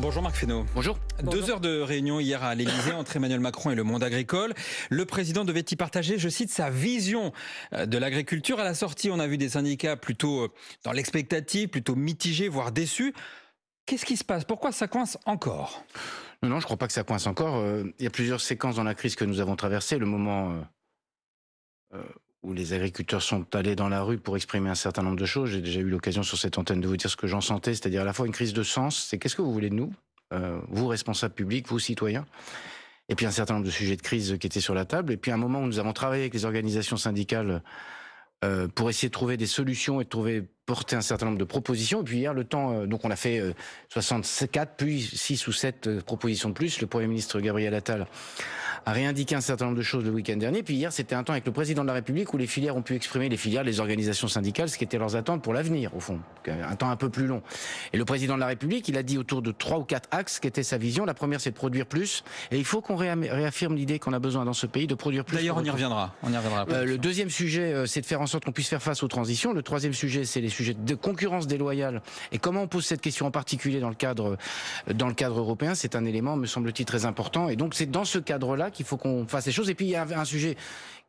Bonjour Marc Fesneau. Bonjour. Deux heures de réunion hier à l'Élysée entre Emmanuel Macron et le monde agricole. Le président devait y partager, je cite, sa vision euh, de l'agriculture. À la sortie, on a vu des syndicats plutôt euh, dans l'expectative, plutôt mitigés, voire déçus. Qu'est-ce qui se passe Pourquoi ça coince encore non, non, je ne crois pas que ça coince encore. Euh, il y a plusieurs séquences dans la crise que nous avons traversée. Le moment où les agriculteurs sont allés dans la rue pour exprimer un certain nombre de choses. J'ai déjà eu l'occasion sur cette antenne de vous dire ce que j'en sentais, c'est-à-dire à la fois une crise de sens, c'est qu'est-ce que vous voulez de nous, euh, vous responsables publics, vous citoyens, et puis un certain nombre de sujets de crise qui étaient sur la table, et puis un moment où nous avons travaillé avec les organisations syndicales euh, pour essayer de trouver des solutions et de trouver porter un certain nombre de propositions. Et puis hier, le temps, euh, donc on a fait 64, puis 6 ou 7 propositions de plus. Le Premier ministre Gabriel Attal a réindiqué un certain nombre de choses le week-end dernier. Puis hier, c'était un temps avec le président de la République où les filières ont pu exprimer, les filières, les organisations syndicales, ce qui était leurs attentes pour l'avenir, au fond. Un temps un peu plus long. Et le président de la République, il a dit autour de trois ou quatre axes qu'était sa vision. La première, c'est de produire plus. Et il faut qu'on réaffirme l'idée qu'on a besoin dans ce pays de produire plus. D'ailleurs, on y reviendra. On y reviendra le deuxième sujet, euh, c'est de faire en sorte qu'on puisse faire face aux transitions. Le troisième sujet, c'est les sujets de concurrence déloyale. Et comment on pose cette question en particulier dans le cadre, dans le cadre européen, c'est un élément, me semble-t-il, très important. Et donc, c'est dans ce cadre-là qu'il faut qu'on fasse les choses. Et puis il y a un sujet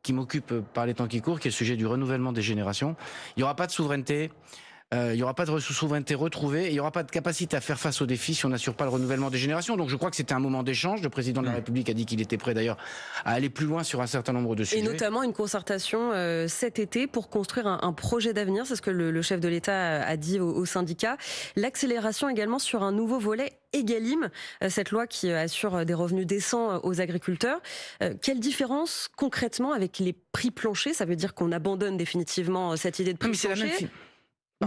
qui m'occupe par les temps qui courent, qui est le sujet du renouvellement des générations. Il n'y aura pas de souveraineté. Euh, il n'y aura pas de souveraineté retrouvée et il n'y aura pas de capacité à faire face aux défis si on n'assure pas le renouvellement des générations. Donc je crois que c'était un moment d'échange. Le président de la mm. République a dit qu'il était prêt d'ailleurs à aller plus loin sur un certain nombre de sujets. Et notamment une concertation euh, cet été pour construire un, projet d'avenir. C'est ce que le, chef de l'État euh, a dit aux au syndicats. L'accélération également sur un nouveau volet Egalim, cette loi qui assure des revenus décents aux agriculteurs. quelle différence concrètement avec les prix planchers Ça veut dire qu'on abandonne définitivement cette idée de prix plancher.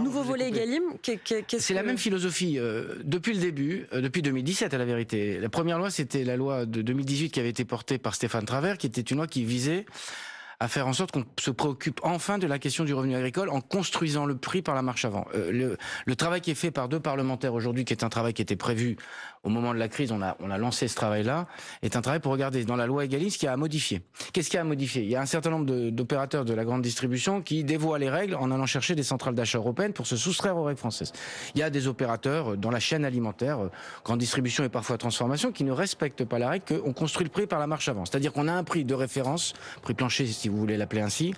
Nouveau volet Egalim C'est la même philosophie euh, depuis le début, euh, depuis 2017 à la vérité. La première loi, c'était la loi de 2018 qui avait été portée par Stéphane Travers, qui était une loi qui visait à faire en sorte qu'on se préoccupe enfin de la question du revenu agricole en construisant le prix par la marche avant. Euh, le, le, travail qui est fait par deux parlementaires aujourd'hui, qui est un travail qui était prévu au moment de la crise, on a, on a lancé ce travail-là, est un travail pour regarder dans la loi égaliste ce qu'il y a à modifier. Qu'est-ce qu'il y a à modifier Il y a un certain nombre d'opérateurs de, la grande distribution qui dévoient les règles en allant chercher des centrales d'achat européennes pour se soustraire aux règles françaises. Il y a des opérateurs euh, dans la chaîne alimentaire, euh, grande distribution et parfois transformation, qui ne respectent pas la règle qu'on construit le prix par la marche avant. C'est-à-dire qu'on a un prix de référence, prix plancher si vous voulez l'appeler ainsi,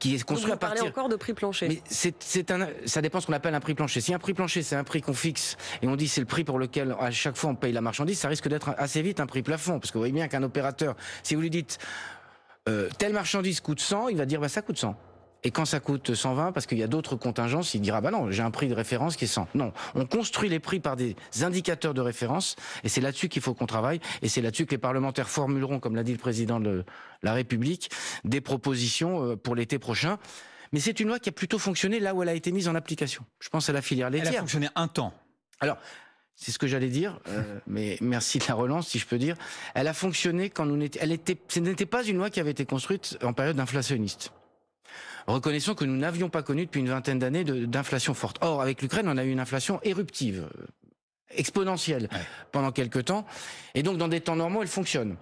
qui est construit à partir... encore de prix plancher. Mais c'est un, ça dépend ce qu'on appelle un prix plancher. Si un prix plancher, c'est un prix qu'on fixe et on dit c'est le prix pour lequel à chaque fois on paye la marchandise, ça risque d'être assez vite un prix plafond. Parce que vous voyez bien qu'un opérateur, si vous lui dites euh, telle marchandise coûte 100, il va dire bah, ça coûte 100. Et quand ça coûte 120, parce qu'il y a d'autres contingences, il dira bah non, j'ai un prix de référence qui est 100. Non, on construit les prix par des indicateurs de référence, et c'est là-dessus qu'il faut qu'on travaille, et c'est là-dessus que les parlementaires formuleront, comme l'a dit le président de la République, des propositions euh, pour l'été prochain. Mais c'est une loi qui a plutôt fonctionné là où elle a été mise en application. Je pense à la filière laitière. Elle a fonctionné un temps. Alors, c'est ce que j'allais dire, euh, mais merci de la relance, si je peux dire. Elle a fonctionné quand nous n'étions, elle était, ce n'était pas une loi qui avait été construite en période inflationniste. Reconnaissons que nous n'avions pas connu depuis une vingtaine d'années d'inflation forte. Or, avec l'Ukraine, on a eu une inflation éruptive, euh, exponentielle pendant quelques temps. Et donc, dans des temps normaux, elle fonctionne.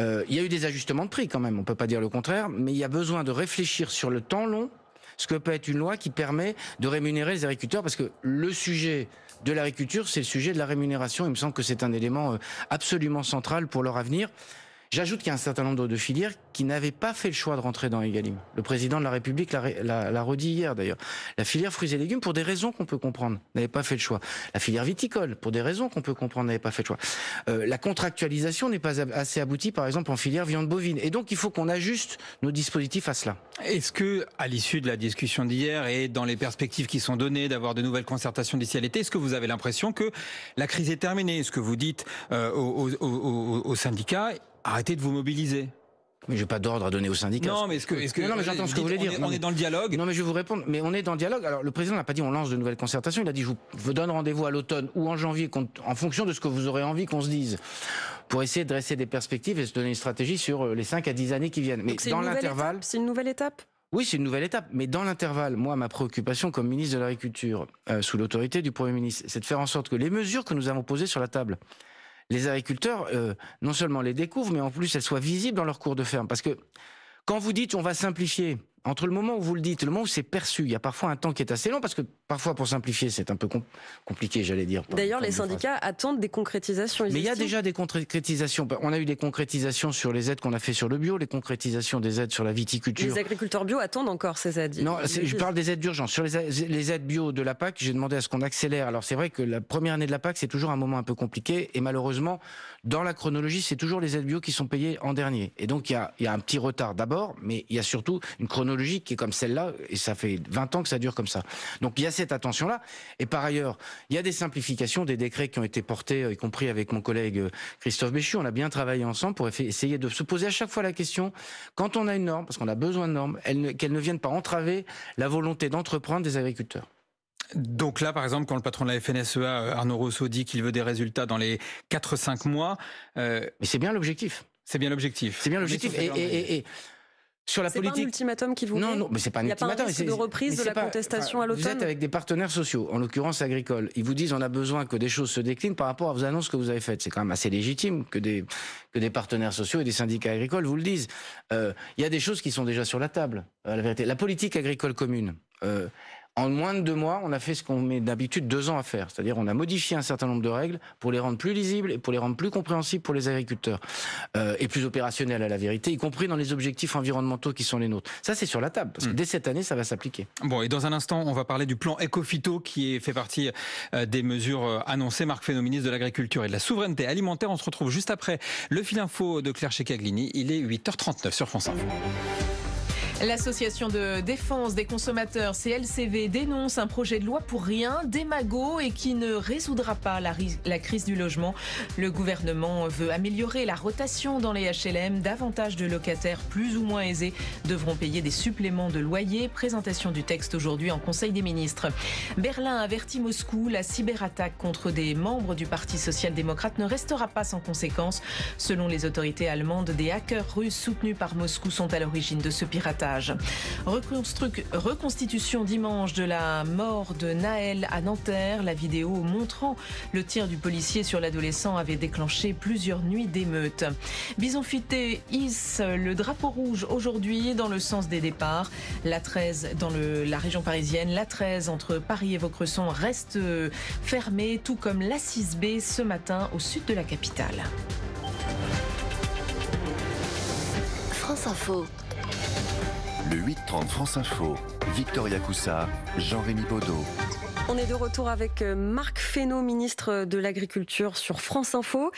Euh, il y a eu des ajustements de prix quand même, on ne peut pas dire le contraire, mais il y a besoin de réfléchir sur le temps long ce que peut être une loi qui permet de rémunérer les agriculteurs, parce que le sujet de l'agriculture, c'est le sujet de la rémunération. Il me semble que c'est un élément euh, absolument central pour leur avenir. J'ajoute qu'il y a un certain nombre de filières qui n'avaient pas fait le choix de rentrer dans Egalim. Le président de la République l'a, redit hier d'ailleurs. La filière fruits et légumes, pour des raisons qu'on peut comprendre, n'avait pas fait le choix. La filière viticole, pour des raisons qu'on peut comprendre, n'avait pas fait le choix. Euh, la contractualisation n'est pas assez aboutie, par exemple, en filière viande bovine. Et donc, il faut qu'on ajuste nos dispositifs à cela. Est-ce que, à l'issue de la discussion d'hier et dans les perspectives qui sont données d'avoir de nouvelles concertations d'ici à l'été, est-ce que vous avez l'impression que la crise est terminée Est-ce que vous dites aux, euh, aux syndicats arrêtez de vous mobiliser. Mais j'ai pas d'ordre à donner au syndicat. Non, mais est-ce que, j'entends ce que vous voulez dire. On est, dans le dialogue. Non, mais je vais vous répondre. Mais on est dans le dialogue. Alors, le président n'a pas dit on lance de nouvelles concertations. Il a dit je vous donne rendez-vous à l'automne ou en janvier, en fonction de ce que vous aurez envie qu'on se dise, pour essayer de dresser des perspectives et se donner une stratégie sur euh, les 5 à 10 années qui viennent. Mais dans l'intervalle, c'est une nouvelle étape. Oui, c'est une nouvelle étape. Mais dans l'intervalle, moi, ma préoccupation comme ministre de l'Agriculture, euh, sous l'autorité du Premier ministre, c'est de faire en sorte que les mesures que nous avons posées sur la table, les agriculteurs, euh, non seulement les découvrent, mais en plus elles soient visibles dans leurs cours de ferme. Parce que quand vous dites on va simplifier, entre le moment où vous le dites, le moment où c'est perçu, il y a parfois un temps qui est assez long parce que parfois, pour simplifier, c'est un peu compliqué, j'allais dire. D'ailleurs, les syndicats attendent des concrétisations. Mais il y a déjà des concrétisations. Bah, on a eu des concrétisations sur les aides qu'on a fait sur le bio, les concrétisations des aides sur la viticulture. Les agriculteurs bio attendent encore ces aides. Non, je parle des aides d'urgence. Sur les, aides bio de la PAC, j'ai demandé à ce qu'on accélère. Alors c'est vrai que la première année de la PAC, c'est toujours un moment un peu compliqué et malheureusement, dans la chronologie, c'est toujours les aides bio qui sont payées en dernier. Et donc il y a, il y a un petit retard d'abord, mais il y a surtout une chronologie qui est comme celle-là, et ça fait 20 ans que ça dure comme ça. Donc il y a cette attention-là. Et par ailleurs, il y a des simplifications, des décrets qui ont été portés, euh, y compris avec mon collègue euh, Christophe Béchu. On a bien travaillé ensemble pour essayer de se poser à chaque fois la question, quand on a une norme, parce qu'on a besoin de normes, qu'elles ne viennent pas entraver la volonté d'entreprendre des agriculteurs. Donc là, par exemple, quand le patron de la FNSEA, euh, Arnaud Rousseau, dit qu'il veut des résultats dans les 4-5 mois... Mais c'est bien l'objectif. C'est bien l'objectif. C'est bien l'objectif. et, sur la politique. C'est pas un ultimatum qui vous. Non, non, mais c'est pas un ultimatum. Il y a pas un de reprise de la contestation à l'automne. Vous êtes avec des partenaires sociaux, en l'occurrence agricoles. Ils vous disent on a besoin que des choses se déclinent par rapport à vos annonces que vous avez faites. C'est quand même assez légitime que des que des partenaires sociaux et des syndicats agricoles vous le disent. Euh, il y a des choses qui sont déjà sur la table. Euh, la vérité, la politique agricole commune. Euh, en moins de deux mois, on a fait ce qu'on met d'habitude deux ans à faire. C'est-à-dire, on a modifié un certain nombre de règles pour les rendre plus lisibles et pour les rendre plus compréhensibles pour les agriculteurs euh, et plus opérationnels à la vérité, y compris dans les objectifs environnementaux qui sont les nôtres. Ça, c'est sur la table mm. dès cette année, ça va s'appliquer. Bon, et dans un instant, on va parler du plan Ecofito qui fait partie euh, des mesures euh, annoncées. Marc Fesneau, ministre de l'Agriculture et de la Souveraineté Alimentaire, on se retrouve juste après le fil info de Claire Checaglini. Il est 8h39 sur France Info. L'association de défense des consommateurs CLCV dénonce un projet de loi pour rien, démago et qui ne résoudra pas la, la, crise du logement. Le gouvernement veut améliorer la rotation dans les HLM. Davantage de locataires plus ou moins aisés devront payer des suppléments de loyer. Présentation du texte aujourd'hui en Conseil des ministres. Berlin avertit Moscou, la cyberattaque contre des membres du Parti social-démocrate ne restera pas sans conséquences. Selon les autorités allemandes, des hackers russes soutenus par Moscou sont à l'origine de ce piratage reconstitution dimanche de la mort de Naël à Nanterre. La vidéo montrant le tir du policier sur l'adolescent avait déclenché plusieurs nuits d'émeutes. Bison is hisse le drapeau rouge aujourd'hui dans le sens des départs. La 13 dans la région parisienne, la 13 entre Paris et Vaucresson reste fermée, tout comme la 6B ce matin au sud de la capitale. France Info. Le 8 France Info, Victoria Coussa, Jean-Rémy Baudot. On est de retour avec euh, Marc Fesneau, ministre de l'Agriculture sur France Info.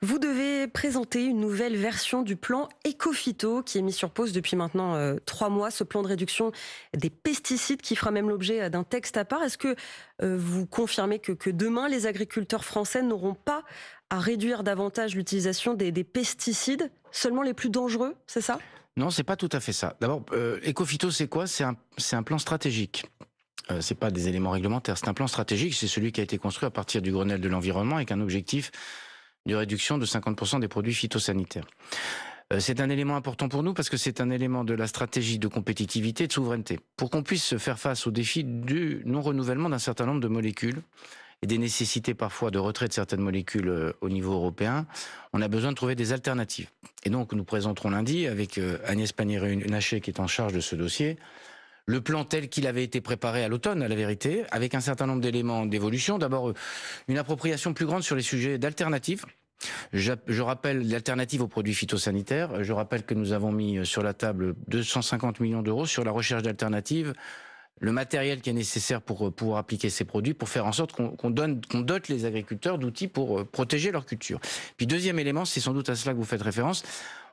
Vous devez présenter une nouvelle version du plan Ecofito qui est mis sur pause depuis maintenant euh, trois mois. Ce plan de réduction des pesticides qui fera même l'objet euh, d'un texte à part. Est-ce que vous confirmez que, demain les agriculteurs français n'auront pas à réduire davantage l'utilisation des pesticides, seulement les plus dangereux, c'est ça non, c'est pas tout à fait ça. D'abord, EcoPhyto, euh, Ecofito, c'est quoi C'est un, plan stratégique. Euh, c'est pas des éléments réglementaires, c'est un plan stratégique, c'est celui qui a été construit à partir du Grenelle de l'environnement avec un objectif de réduction de 50% des produits phytosanitaires. Euh, c'est un élément important pour nous parce que c'est un élément de la stratégie de compétitivité et de souveraineté. Pour qu'on puisse se faire face au défi du non-renouvellement d'un certain nombre de molécules et des nécessités parfois de retrait de certaines molécules euh, au niveau européen, on a besoin de trouver des alternatives. Et donc, nous présenterons lundi avec euh, Agnès Pannier-Runacher qui est en charge de ce dossier, le plan tel qu'il avait été préparé à l'automne, à la vérité, avec un certain nombre d'éléments d'évolution. D'abord, euh, une appropriation plus grande sur les sujets d'alternatives. Je, rappelle l'alternative aux produits phytosanitaires. Je rappelle que nous avons mis sur la table 250 millions d'euros sur la recherche d'alternatives le matériel qui est nécessaire pour euh, pouvoir appliquer ces produits, pour faire en sorte qu'on donne, qu'on dote les agriculteurs d'outils pour euh, protéger leur culture. Puis deuxième élément, c'est sans doute à cela que vous faites référence,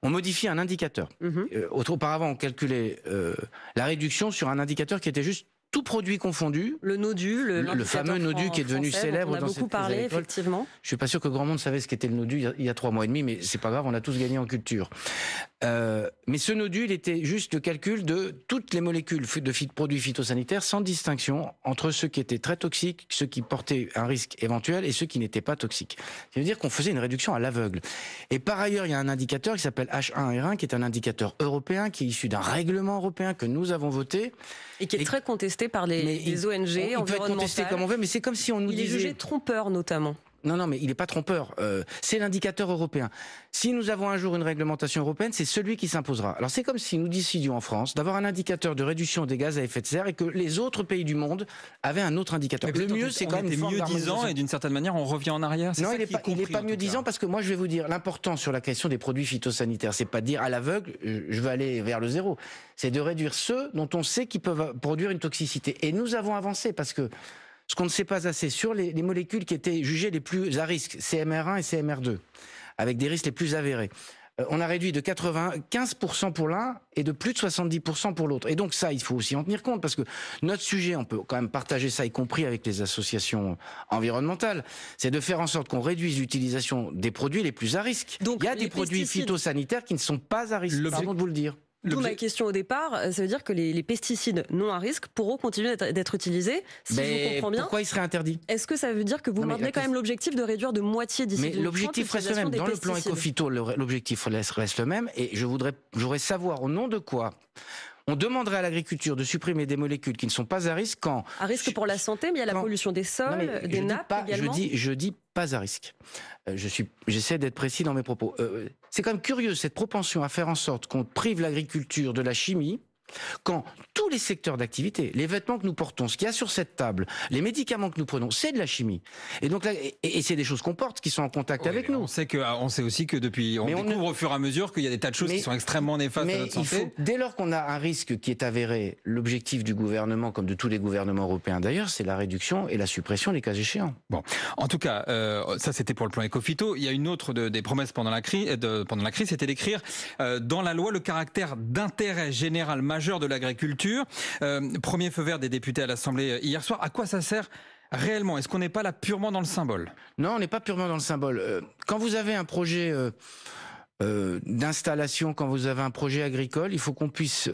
on modifie un indicateur. Mm-hmm. Euh, auparavant, on calculait la réduction sur un indicateur qui était juste tout produit confondu. Le nodule. le, fameux nodu qui est devenu célèbre. On a beaucoup parlé, effectivement. Je suis pas sûr que grand monde savait ce qu'était le nodu il y a trois mois et demi, mais c'est pas grave, on a tous gagné en culture. Euh, mais ce nodule était juste le calcul de toutes les molécules de produits phytosanitaires sans distinction entre ceux qui étaient très toxiques, ceux qui portaient un risque éventuel et ceux qui n'étaient pas toxiques. Ça veut dire qu'on faisait une réduction à l'aveugle. Et par ailleurs, il y a un indicateur qui s'appelle H1R1, qui est un indicateur européen, qui est issu d'un règlement européen que nous avons voté. Et qui est très contesté par les, ONG on, environnementales. Il peut être contesté comme on veut, mais c'est comme si on nous disait... Il est jugé notamment. Non, non, mais il n'est pas trompeur. Euh, c'est l'indicateur européen. Si nous avons un jour une réglementation européenne, c'est celui qui s'imposera. Alors c'est comme si nous décidions en France d'avoir un indicateur de réduction des gaz à effet de serre et que les autres pays du monde avaient un autre indicateur. Mais le mieux, c'est quand même mieux dix mieux disant et d'une certaine manière, on revient en arrière. Non, il n'est pas, mieux disant parce que moi, je vais vous dire l'important sur la question des produits phytosanitaires, c'est pas de dire à l'aveugle, je vais aller vers le zéro. C'est de réduire ceux dont on sait qu'ils peuvent produire une toxicité. Et nous avons avancé parce que ce qu'on ne sait pas assez sur les, molécules qui étaient jugées les plus à risque, CMR1 et CMR2, avec des risques les plus avérés. Euh, on a réduit de 95% pour l'un et de plus de 70% pour l'autre. Et donc ça, il faut aussi en tenir compte parce que notre sujet, on peut quand même partager ça, y compris avec les associations environnementales, c'est de faire en sorte qu'on réduise l'utilisation des produits les plus à risque. il y a des produits phytosanitaires qui ne sont pas à risque. Pardon de vous le dire. D'où ma question au départ, euh, ça veut dire que les, pesticides non à risque pourront continuer d'être utilisés, si je comprends bien. Pourquoi ils seraient interdits Est-ce que ça veut dire que vous maintenez quand même l'objectif de réduire de moitié d'ici Mais l'objectif reste le même. Dans le plan éco-phyto, l'objectif reste le même. Et je voudrais, je voudrais savoir au nom de quoi on demanderait à l'agriculture de supprimer des molécules qui ne sont pas à risque quand... À risque pour la santé, mais il y a la pollution des sols, des nappes pas, Je dis, pas à risque. Euh, je j'essaie d'être précis dans mes propos. Euh, c'est quand même curieux cette propension à faire en sorte qu'on prive l'agriculture de la chimie quand tous les secteurs d'activité, les vêtements que nous portons, ce qu'il y a sur cette table, les médicaments que nous prenons, c'est de la chimie. Et donc là, et, c'est des choses qu'on porte, qui sont en contact avec nous. On sait que, ah, on sait aussi que depuis, on découvre au fur et à mesure qu'il y a des tas de choses qui sont extrêmement néfastes à notre santé. dès lors qu'on a un risque qui est avéré, l'objectif du gouvernement, comme de tous les gouvernements européens d'ailleurs, c'est la réduction et la suppression des cas échéants. Bon, en tout cas, euh, ça c'était pour le plan Ecofito. Il y a une autre des promesses pendant la crise, euh, pendant la crise, c'était d'écrire euh, dans la loi le caractère d'intérêt général majeur de l'agriculture. Euh, premier feu vert des députés à l'Assemblée euh, hier soir. À quoi ça sert réellement Est-ce qu'on n'est pas là purement dans le symbole Non, on n'est pas purement dans le symbole. Euh, quand vous avez un projet... d'installation, quand vous avez un projet agricole, il faut qu'on puisse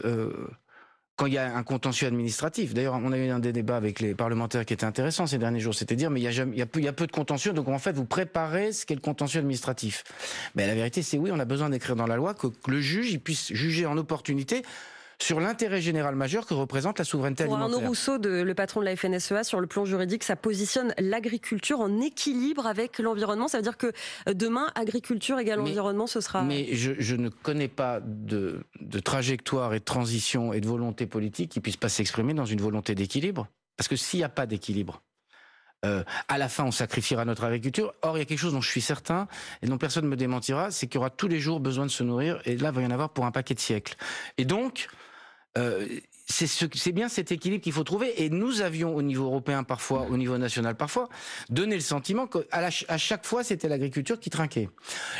quand il y a un contentieux administratif. D'ailleurs, on a eu un des débats avec les parlementaires qui était intéressant ces derniers jours, c'était dire mais il y, a il, y peu, de contentieux, donc en fait vous préparez ce qu'est le contentieux administratif. Mais la vérité c'est oui, on a besoin d'écrire dans la loi que, le juge il puisse juger en opportunité sur l'intérêt général majeur que représente la souveraineté Pour Arnaud Rousseau, de, le patron de la FNSEA, sur le plan juridique, ça positionne l'agriculture en équilibre avec l'environnement. Ça veut dire que euh, demain, agriculture égale environnement, ce sera... Mais je, ne connais pas de, trajectoire et de transition et de volonté politique qui puisse pas s'exprimer dans une volonté d'équilibre. Parce que s'il n'y a pas d'équilibre, euh, à la fin, on sacrifiera notre agriculture. Or, il y a quelque chose dont je suis certain et dont personne ne me démentira, c'est qu'il y aura tous les jours besoin de se nourrir. Et là, il va y en avoir pour un paquet de siècles. Et donc, euh, c'est bien cet équilibre qu'il faut trouver. Et nous avions au niveau européen parfois, au niveau national parfois, donné le sentiment qu'à à chaque fois c'était l'agriculture qui trinquait.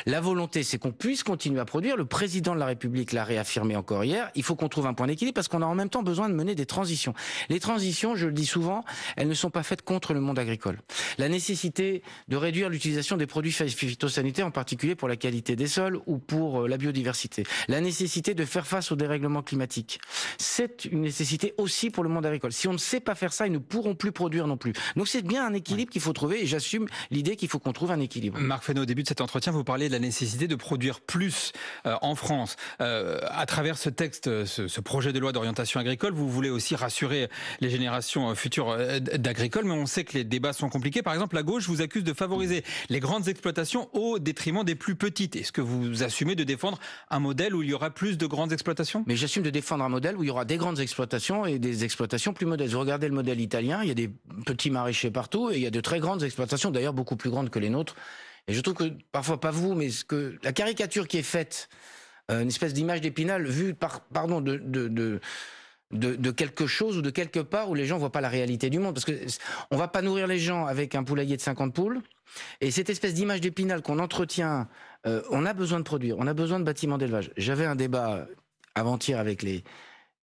La volonté, c'est qu'on puisse continuer à produire. Le président de la République l'a réaffirmé encore hier. Il faut qu'on trouve un point d'équilibre parce qu'on a en même temps besoin de mener des transitions. Les transitions, je le dis souvent, elles ne sont pas faites contre le monde agricole. La nécessité de réduire l'utilisation des produits phytosanitaires, en particulier pour la qualité des sols ou pour euh, la biodiversité. La nécessité de faire face aux dérèglements climatiques. C'est une nécessité aussi pour le monde agricole. Si on ne sait pas faire ça, ils ne pourront plus produire non plus. Donc c'est bien un équilibre qu'il faut trouver et j'assume l'idée qu'il faut qu'on trouve un équilibre. Marc Fesneau, au début de cet entretien, vous parlez de la nécessité de produire plus euh, en France. Euh, à travers ce texte, ce, projet de loi d'orientation agricole, vous voulez aussi rassurer les générations euh, futures d'agricoles, mais on sait que les débats sont compliqués. Par exemple, la gauche vous accuse de favoriser les grandes exploitations au détriment des plus petites. Est-ce que vous assumez de défendre un modèle où il y aura plus de grandes exploitations Mais j'assume de défendre un modèle où il y aura des grandes exploitations et des exploitations plus modestes. Vous regardez le modèle italien, il y a des petits maraîchers partout et il y a de très grandes exploitations, d'ailleurs beaucoup plus grandes que les nôtres. Et je trouve que, parfois pas vous, mais ce que la caricature qui est faite, euh, une espèce d'image d'épinal vue par, pardon, de, de, de quelque chose ou de quelque part où les gens voient pas la réalité du monde. Parce que on va pas nourrir les gens avec un poulailler de 50 poules. Et cette espèce d'image d'épinal qu'on entretient, euh, on a besoin de produire, on a besoin de bâtiments d'élevage. J'avais un débat avant-hier avec les,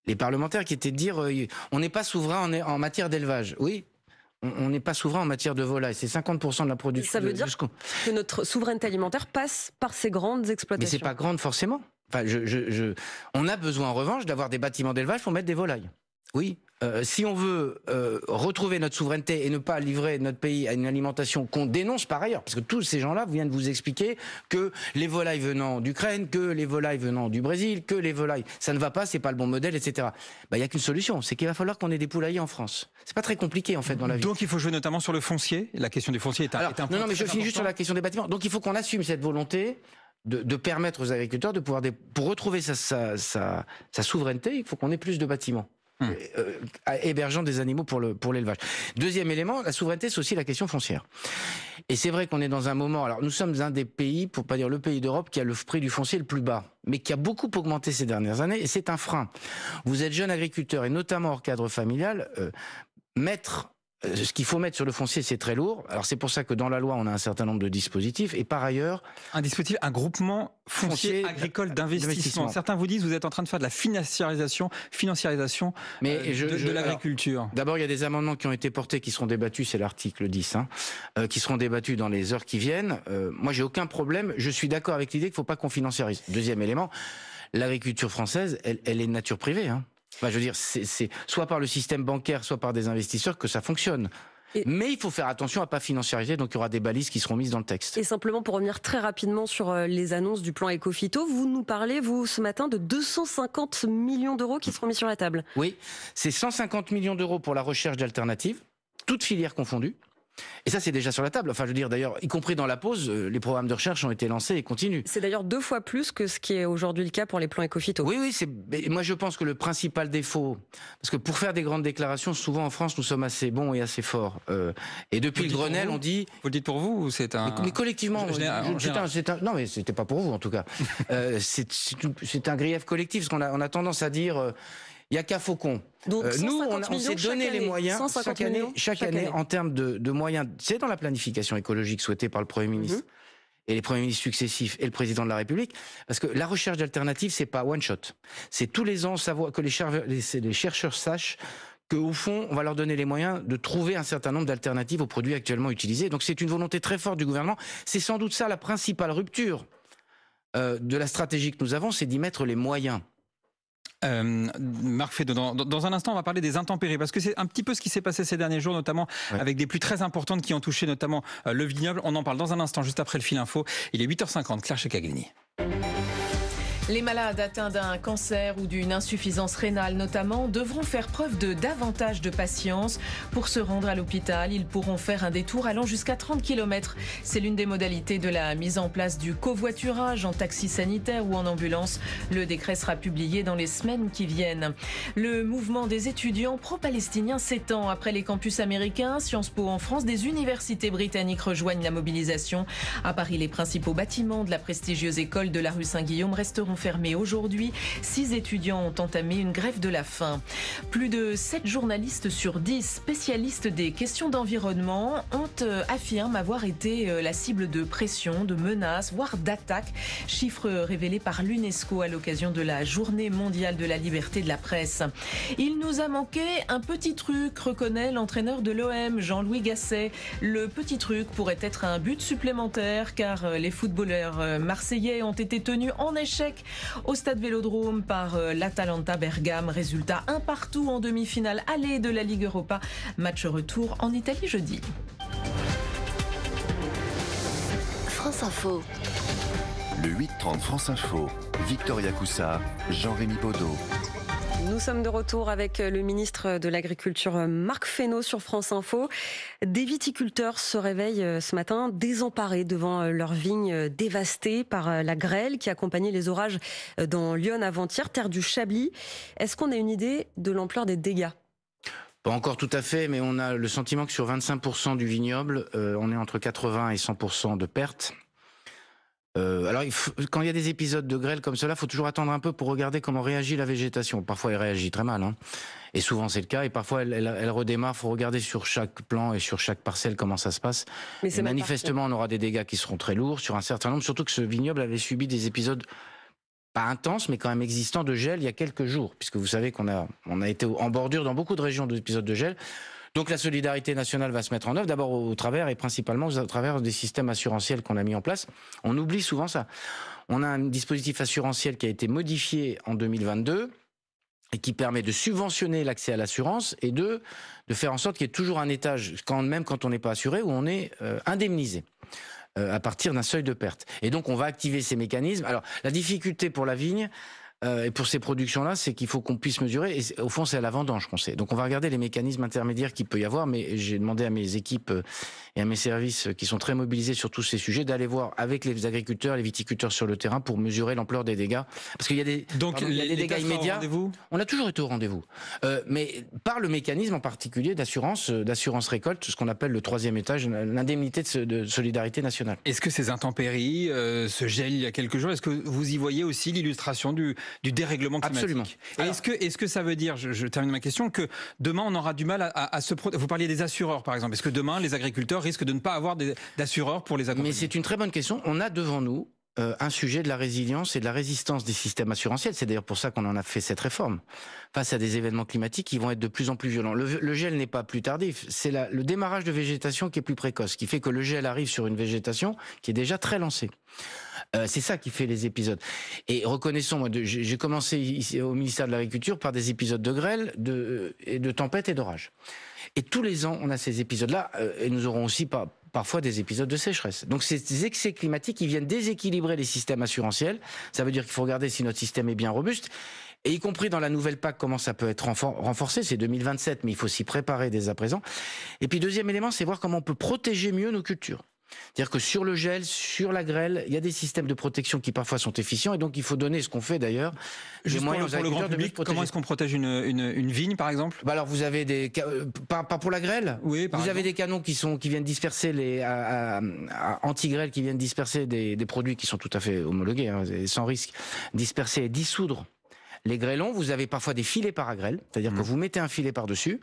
les parlementaires qui étaient de dire euh, on n'est pas souverain en, matière d'élevage. Oui, on n'est pas souverain en matière de volaille. C'est 50% de la production. Ça veut dire que notre souveraineté alimentaire passe par ces grandes exploitations. Mais c'est pas grande forcément. On a besoin en revanche d'avoir des bâtiments d'élevage pour mettre des volailles. Oui. Euh, si on veut euh, retrouver notre souveraineté et ne pas livrer notre pays à une alimentation qu'on dénonce par ailleurs, parce que tous ces gens-là viennent vous expliquer que les volailles venant d'Ukraine, que les volailles venant du Brésil, que les volailles, ça ne va pas, c'est pas le bon modèle, etc. Bah, il n'y a qu'une solution, c'est qu'il va falloir qu'on ait des poulaillers en France. C'est pas très compliqué en fait dans la vie. Donc il faut jouer notamment sur le foncier. La question du foncier est, un, Non, non, mais je finis juste sur la question des bâtiments. Donc il faut qu'on assume cette volonté de, permettre aux agriculteurs de pouvoir, des, pour retrouver sa souveraineté, il faut qu'on ait plus de bâtiments. Hum. Euh, euh, hébergeant des animaux pour le pour l'élevage. Deuxième élément, la souveraineté, c'est aussi la question foncière. Et c'est vrai qu'on est dans un moment. Alors nous sommes un des pays, pour pas dire le pays d'Europe, qui a le prix du foncier le plus bas, mais qui a beaucoup augmenté ces dernières années. Et c'est un frein. Vous êtes jeune agriculteur et notamment hors cadre familial, maître... Euh, mettre euh, ce qu'il faut mettre sur le foncier, c'est très lourd. Alors c'est pour ça que dans la loi, on a un certain nombre de dispositifs. Et par ailleurs, un dispositif, un groupement foncier, agricole d'investissement. Certains vous disent, vous êtes en train de faire de la financiarisation, financiarisation euh, de, l'agriculture. D'abord, il y a des amendements qui ont été portés, qui seront débattus, c'est l'article 10, hein, euh, qui seront débattus dans les heures qui viennent. moi, j'ai aucun problème. Je suis d'accord avec l'idée qu'il ne faut pas qu'on financiarise. Deuxième élément, l'agriculture française, elle, est de nature privée. Hein. Bah, je veux dire, c'est soit par le système bancaire, soit par des investisseurs que ça fonctionne. Mais il faut faire attention à pas financiariser, donc il y aura des balises qui seront mises dans le texte. Et simplement pour revenir très rapidement sur euh, les annonces du plan Ecofito, vous nous parlez, vous, ce matin, de 250 millions d'euros qui seront mis sur la table. Oui, c'est 150 millions d'euros pour la recherche d'alternatives, toutes filières confondues, et ça, c'est déjà sur la table. Enfin, je veux dire, d'ailleurs, y compris dans la pause, euh, les programmes de recherche ont été lancés et continuent. C'est d'ailleurs deux fois plus que ce qui est aujourd'hui le cas pour les plans écophyto. Oui, oui, c'est, moi, je pense que le principal défaut, parce que pour faire des grandes déclarations, souvent en France, nous sommes assez bons et assez forts. Euh, et depuis le Grenelle, on dit. Vous le dites pour vous ou c'est un. Mais, collectivement, c'est un, Non, mais c'était pas pour vous, en tout cas. Euh, c'est un grief collectif, parce qu'on on a tendance à dire, il n'y a qu'à Faucon. Donc, euh, nous, on, donné les moyens chaque année, chaque, année, en termes de, moyens. C'est dans la planification écologique souhaitée par le Premier mhm. ministre. et les premiers ministres successifs et le président de la République, parce que la recherche d'alternatives, c'est pas one shot. C'est tous les ans que les, chercheurs sachent que au fond, on va leur donner les moyens de trouver un certain nombre d'alternatives aux produits actuellement utilisés. Donc c'est une volonté très forte du gouvernement. C'est sans doute ça la principale rupture euh, de la stratégie que nous avons, c'est d'y mettre les moyens. Euh, Marc dans, un instant, on va parler des intempéries, parce que c'est un petit peu ce qui s'est passé ces derniers jours, notamment avec des pluies très importantes qui ont touché notamment euh, le vignoble. On en parle dans un instant, juste après le fil info. Il est 8h50, Claire Chakaglini. Les malades atteints d'un cancer ou d'une insuffisance rénale notamment devront faire preuve de davantage de patience. Pour se rendre à l'hôpital, ils pourront faire un détour allant jusqu'à 30 km. C'est l'une des modalités de la mise en place du covoiturage en taxi sanitaire ou en ambulance. Le décret sera publié dans les semaines qui viennent. Le mouvement des étudiants pro-palestiniens s'étend. Après les campus américains, Sciences Po en France, des universités britanniques rejoignent la mobilisation. À Paris, les principaux bâtiments de la prestigieuse école de la rue Saint-Guillaume resteront fermé. aujourd'hui. Six étudiants ont entamé une grève de la faim. Plus de sept journalistes sur dix spécialistes des questions d'environnement ont euh, affirme, avoir été euh, la cible de pression, de menaces, voire d'attaques. Chiffre révélé par l'UNESCO à l'occasion de la Journée mondiale de la liberté de la presse. Il nous a manqué un petit truc, reconnaît l'entraîneur de l'OM, Jean-Louis Gasset. Le petit truc pourrait être un but supplémentaire car euh, les footballeurs marseillais ont été tenus en échec au stade Vélodrome par euh, l'Atalanta Bergame, résultat un partout en demi-finale aller de la Ligue Europa. Match retour en Italie jeudi. France Info. Le 8-30 France Info. Victoria Coussa, Jean-Rémy Baudot. Nous sommes de retour avec euh, le ministre de l'Agriculture euh, Marc Fesneau sur France Info. Des viticulteurs se réveillent euh, ce matin désemparés devant leurs vignes dévastées par la grêle qui accompagnait les orages dans Lyon avant-hier, terre du Chablis. Est-ce qu'on a une idée de l'ampleur des dégâts pas encore tout à fait, mais on a le sentiment que sur 25% du vignoble, on est entre 80 et 100% de pertes. Euh, alors, quand il y a des épisodes de grêle comme cela, il faut toujours attendre un peu pour regarder comment réagit la végétation. Parfois, elle réagit très mal, hein. et souvent c'est le cas. Et parfois, elle, redémarre. Il redémarre. Faut regarder sur chaque plan et sur chaque parcelle comment ça se passe. manifestement, on aura des dégâts qui seront très lourds sur un certain nombre. Surtout que ce vignoble avait subi des épisodes pas intenses, mais quand même existants de gel il y a quelques jours, puisque vous savez qu'on on a été en bordure dans beaucoup de régions d'épisodes de gel. Donc la solidarité nationale va se mettre en œuvre d'abord au, travers et principalement au travers des systèmes assurantiels qu'on a mis en place. On oublie souvent ça. On a un dispositif assurantiel qui a été modifié en 2022 et qui permet de subventionner l'accès à l'assurance et de, de faire en sorte qu'il y ait toujours un étage, quand, même quand on n'est pas assuré, où on est euh, indemnisé euh, à partir d'un seuil de perte. Et donc on va activer ces mécanismes. Alors la difficulté pour la vigne, euh, et pour ces productions-là, c'est qu'il faut qu'on puisse mesurer. Et au fond, c'est à la vendange qu'on sait. Donc, on va regarder les mécanismes intermédiaires qu'il peut y avoir. Mais j'ai demandé à mes équipes euh, et à mes services euh, qui sont très mobilisés sur tous ces sujets d'aller voir avec les agriculteurs, les viticulteurs sur le terrain pour mesurer l'ampleur des dégâts. Parce qu'il y a des, Donc, les, dégâts immédiats. On a toujours été au rendez-vous. mais par le mécanisme en particulier d'assurance, d'assurance récolte, ce qu'on appelle le troisième étage, l'indemnité de, de, solidarité nationale. Est-ce que ces intempéries, se ce gel il y a quelques jours, est-ce que vous y voyez aussi l'illustration du, du dérèglement climatique. Absolument. Est-ce que, est que ça veut dire, je, termine ma question, que demain on aura du mal à, à, se... Vous parliez des assureurs par exemple. Est-ce que demain les agriculteurs risquent de ne pas avoir d'assureurs pour les accompagner Mais c'est une très bonne question. On a devant nous euh, un sujet de la résilience et de la résistance des systèmes assurantiels. C'est d'ailleurs pour ça qu'on en a fait cette réforme. Face à des événements climatiques qui vont être de plus en plus violents. Le, le gel n'est pas plus tardif. C'est le démarrage de végétation qui est plus précoce, qui fait que le gel arrive sur une végétation qui est déjà très lancée. Euh, c'est ça qui fait les épisodes. Et reconnaissons, moi, j'ai commencé ici, au ministère de l'Agriculture par des épisodes de grêle, de, euh, de tempête et d'orage. Et tous les ans, on a ces épisodes-là, euh, et nous aurons aussi parfois des épisodes de sécheresse. Donc ces excès climatiques, qui viennent déséquilibrer les systèmes assurantiels. Ça veut dire qu'il faut regarder si notre système est bien robuste. Et y compris dans la nouvelle PAC, comment ça peut être renforcé, c'est 2027, mais il faut s'y préparer dès à présent. Et puis deuxième élément, c'est voir comment on peut protéger mieux nos cultures. C'est-à-dire que sur le gel, sur la grêle, il y a des systèmes de protection qui parfois sont efficients et donc il faut donner ce qu'on fait d'ailleurs. Juste pour, grand public, comment est-ce qu'on protège une, vigne par exemple bah Alors vous avez des euh, pas, pour la grêle. Oui. vous avez des canons qui sont qui viennent disperser les anti grêle qui viennent disperser des, produits qui sont tout à fait homologués hein, sans risque, disperser et dissoudre les grêlons, vous avez parfois des filets par c'est-à-dire que mhm. vous mettez un filet par-dessus.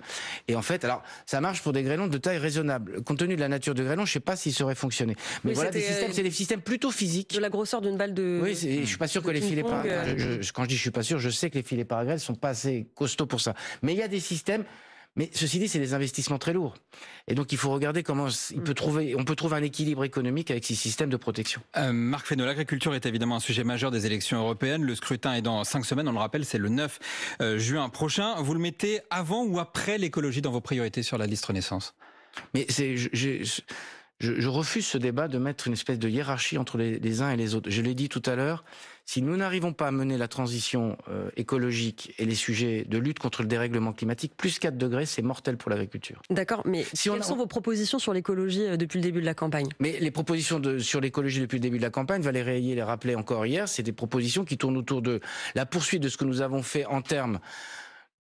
Et en fait, alors, ça marche pour des grêlons de taille raisonnable. Compte tenu de la nature du grêlon, je sais pas s'il serait fonctionner. Mais, voilà des euh, systèmes, c'est des systèmes plutôt physiques. De la grosseur d'une balle de. Oui, je suis pas sûr que les filets par euh. quand je dis je suis pas sûr, je sais que les filets par sont pas assez costauds pour ça. Mais il y a des systèmes mais ceci dit, c'est des investissements très lourds. Et donc, il faut regarder comment il mm. peut trouver, on peut trouver un équilibre économique avec ces systèmes de protection. Euh, Marc Fesneau, l'agriculture est évidemment un sujet majeur des élections européennes. Le scrutin est dans cinq semaines, on le rappelle, c'est le 9 euh, juin prochain. Vous le mettez avant ou après l'écologie dans vos priorités sur la liste Renaissance Mais c'est je, refuse ce débat de mettre une espèce de hiérarchie entre les, uns et les autres. Je l'ai dit tout à l'heure, si nous n'arrivons pas à mener la transition euh, écologique et les sujets de lutte contre le dérèglement climatique, plus 4 degrés, c'est mortel pour l'agriculture. D'accord, mais quelles sont vos propositions sur l'écologie euh, depuis le début de la campagne Mais les propositions sur l'écologie depuis le début de la campagne, Valérie Ayé les rappeler encore hier, c'est des propositions qui tournent autour de la poursuite de ce que nous avons fait en termes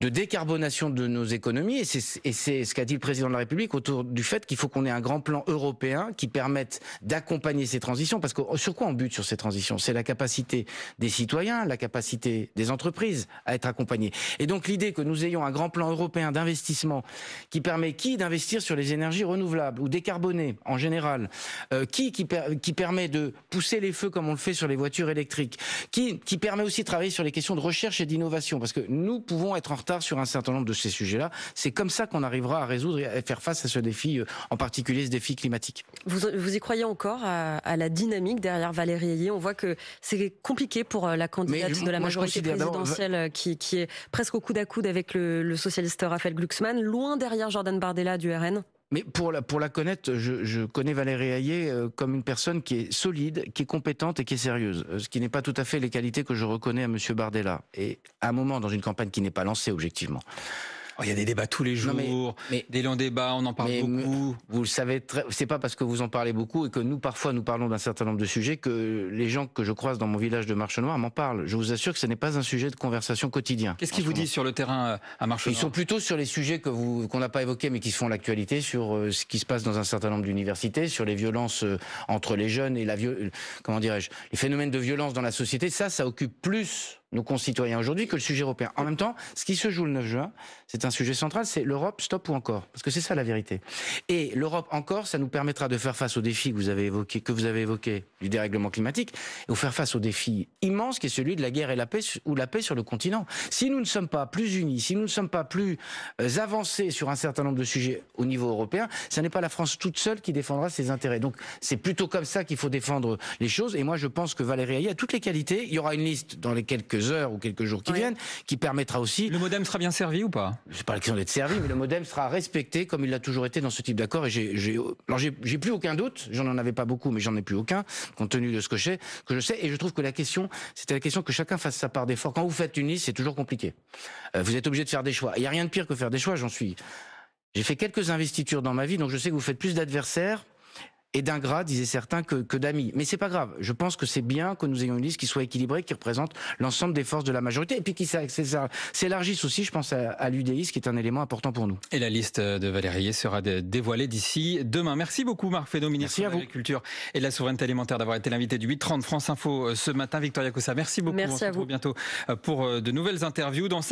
de décarbonation de nos économies. Et c'est ce qu'a dit le président de la République autour du fait qu'il faut qu'on ait un grand plan européen qui permette d'accompagner ces transitions. Parce que sur quoi on bute sur ces transitions C'est la capacité des citoyens, la capacité des entreprises à être accompagnées. Et donc l'idée que nous ayons un grand plan européen d'investissement qui permet qui d'investir sur les énergies renouvelables ou décarbonées en général, euh, qui qui, qui, permet de pousser les feux comme on le fait sur les voitures électriques, qui qui permet aussi de travailler sur les questions de recherche et d'innovation. Parce que nous pouvons être en retard sur un certain nombre de ces sujets-là. C'est comme ça qu'on arrivera à résoudre et à faire face à ce défi, euh, en particulier ce défi climatique. Vous, y croyez encore à, la dynamique derrière Valérie Ayé On voit que c'est compliqué pour euh, la candidate de la majorité présidentielle euh, qui, est presque au coude à coude avec le socialiste Raphaël Glucksmann, loin derrière Jordan Bardella du RN. Mais pour la, connaître, je, connais Valérie Ayer euh, comme une personne qui est solide, qui est compétente et qui est sérieuse, euh, ce qui n'est pas tout à fait les qualités que je reconnais à Monsieur Bardella. Et à un moment, dans une campagne qui n'est pas lancée objectivement, Oh, il y a des débats tous les jours, mais, mais, des longs débats, on en parle beaucoup. Vous le savez, très... c'est pas parce que vous en parlez beaucoup et que nous, parfois, nous parlons d'un certain nombre de sujets que les gens que je croise dans mon village de Marchenoir m'en parlent. Je vous assure que ce n'est pas un sujet de conversation quotidien. Qu'est-ce qu'ils vous disent sur le terrain euh, à Marchenoir Ils sont plutôt sur les sujets que vous qu'on n'a pas évoqués mais qui font l'actualité, sur euh, ce qui se passe dans un certain nombre d'universités, sur les violences euh, entre les jeunes et la comment dirais-je, les phénomènes de violence dans la société. Ça, ça occupe plus nos concitoyens aujourd'hui que le sujet européen. En même temps, ce qui se joue le 9 juin, c'est un sujet central, c'est l'Europe, stop ou encore Parce que c'est ça la vérité. Et l'Europe encore, ça nous permettra de faire face aux défis que vous avez évoqués, que vous avez évoqués du dérèglement climatique, et de faire face aux défis immense qui est celui de la guerre et la paix, ou la paix sur le continent. Si nous ne sommes pas plus unis, si nous ne sommes pas plus euh, avancés sur un certain nombre de sujets au niveau européen, ce n'est pas la France toute seule qui défendra ses intérêts. Donc c'est plutôt comme ça qu'il faut défendre les choses. Et moi, je pense que Valérie a toutes les qualités. Il y aura une liste dans les quelques heures ou quelques jours qui viennent, qui permettra aussi... Le modem sera bien servi ou pas C'est pas la question d'être servi, mais le modem sera respecté comme il l'a toujours été dans ce type d'accord. Et j'ai plus aucun doute, j'en en avais pas beaucoup, mais j'en ai plus aucun, compte tenu de ce que je sais. Que je sais et je trouve que la question, c'était la question que chacun fasse sa part d'effort. Quand vous faites une liste, c'est toujours compliqué. Euh, vous êtes obligé de faire des choix. Il n'y a rien de pire que faire des choix, j'en suis... J'ai fait quelques investitures dans ma vie, donc je sais que vous faites plus d'adversaires et d'ingrats, disaient certains, que, d'amis. Mais c'est pas grave. Je pense que c'est bien que nous ayons une liste qui soit équilibrée, qui représente l'ensemble des forces de la majorité, et puis qui s'élargisse aussi, je pense, à, l'UDI, ce qui est un élément important pour nous. Et la liste de Valérie sera dévoilée d'ici demain. Merci beaucoup, Marc Fédot, ministre de l'Agriculture et de la Souveraineté Alimentaire, d'avoir été l'invité du 8.30 France Info euh, ce matin. Victoria Cossa, merci beaucoup. Merci On se retrouve bientôt euh, pour euh, de nouvelles interviews dans